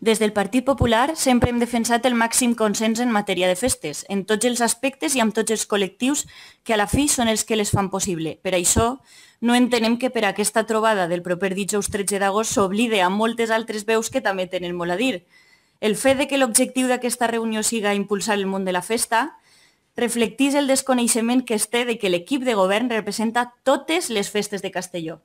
Des del Partit Popular sempre hem defensat el màxim consens en matèria de festes, en tots els aspectes i amb tots els col·lectius que a la fi són els que les fan possible. Per això, no entenem que per aquesta trobada del proper dijous 13 d'agost s'oblide a moltes altres veus que també tenen molt a dir. El fet de que l'objectiu d'aquesta reunió siga impulsar el món de la festa reflectís el desconeixement que es té de que l'equip de govern representa totes les festes de Castelló.